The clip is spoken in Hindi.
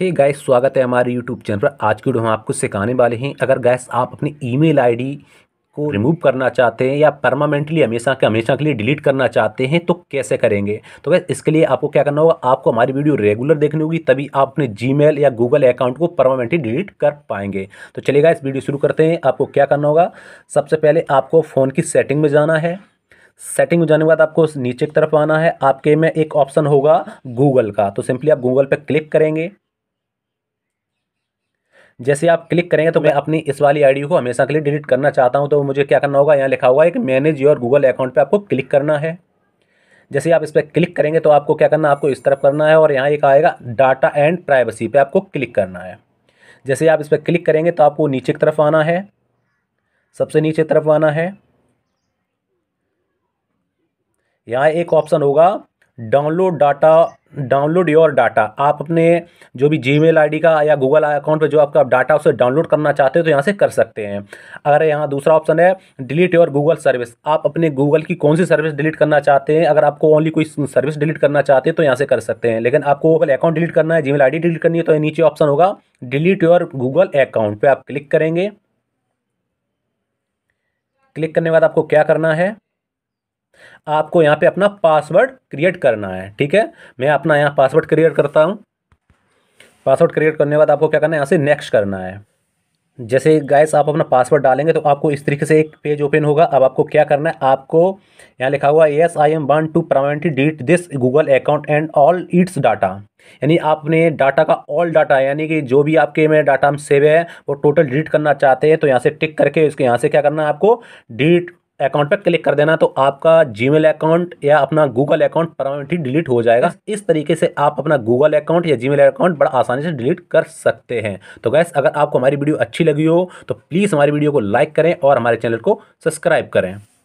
हे hey गाइस स्वागत है हमारे यूट्यूब चैनल पर आज की वीडियो हम आपको सिखाने वाले हैं अगर गैस आप अपनी ईमेल आईडी को रिमूव करना चाहते हैं या परमानेंटली हमेशा के हमेशा के लिए डिलीट करना चाहते हैं तो कैसे करेंगे तो गैस इसके लिए आपको क्या करना होगा आपको हमारी वीडियो रेगुलर देखनी होगी तभी आप अपने जी या गूगल अकाउंट को परमानेंटली डिलीट कर पाएंगे तो चलिएगा इस वीडियो शुरू करते हैं आपको क्या करना होगा सबसे पहले आपको फ़ोन की सेटिंग में जाना है सेटिंग में जाने के बाद आपको नीचे की तरफ आना है आपके में एक ऑप्शन होगा गूगल का तो सिंपली आप गूगल पर क्लिक करेंगे जैसे आप क्लिक करेंगे तो मैं अपनी इस वाली आईडी को हमेशा के लिए डिलीट करना चाहता हूँ तो मुझे क्या करना होगा यहाँ लिखा होगा कि मैनेज योर गूगल अकाउंट पर आपको क्लिक करना है जैसे आप इस पर क्लिक करेंगे तो आपको क्या करना आपको इस तरफ करना है और यहाँ एक आएगा डाटा एंड प्राइवेसी पे आपको क्लिक करना है जैसे आप इस पर क्लिक करेंगे तो आपको नीचे की तरफ आना है सबसे नीचे तरफ आना है यहाँ एक ऑप्शन होगा download data download your data आप अपने जो भी जी मेल का या गूगल अकाउंट पर जो आपका डाटा उसे डाउनलोड करना चाहते हो तो यहाँ से कर सकते हैं अगर यहाँ दूसरा ऑप्शन है डिलीट योर गूगल सर्विस आप अपने गूगल की कौन सी सर्विस डिलीट करना चाहते हैं अगर आपको ओनली कोई सर्विस डिलीट करना चाहते हैं तो यहाँ से कर सकते हैं लेकिन आपको गूगल अकाउंट डिलीट करना है जी मेल डिलीट करनी है तो नीचे ऑप्शन होगा डिलीट योर गूगल अकाउंट पर आप क्लिक करेंगे क्लिक करने के बाद आपको क्या करना है आपको यहाँ पे अपना पासवर्ड क्रिएट करना है ठीक है मैं अपना यहाँ पासवर्ड क्रिएट करता हूँ पासवर्ड क्रिएट करने के बाद आपको क्या करना है यहाँ से नेक्स्ट करना है जैसे गैस आप अपना पासवर्ड डालेंगे तो आपको इस तरीके से एक पेज ओपन होगा अब आपको क्या करना है आपको यहाँ लिखा हुआ yes I am want to permanently डीट this Google account and all its data यानी आपने डाटा का ऑल डाटा यानी कि जो भी आपके में डाटा में सेव है वो टोटल डिलीट करना चाहते हैं तो यहाँ से टिक करके इसके यहाँ से क्या करना है आपको डीट अकाउंट पर क्लिक कर देना तो आपका जीमेल अकाउंट या अपना गूगल अकाउंट परमानेंटली डिलीट हो जाएगा इस तरीके से आप अपना गूगल अकाउंट या जीमेल अकाउंट बड़ा आसानी से डिलीट कर सकते हैं तो गैस अगर आपको हमारी वीडियो अच्छी लगी हो तो प्लीज़ हमारी वीडियो को लाइक करें और हमारे चैनल को सब्सक्राइब करें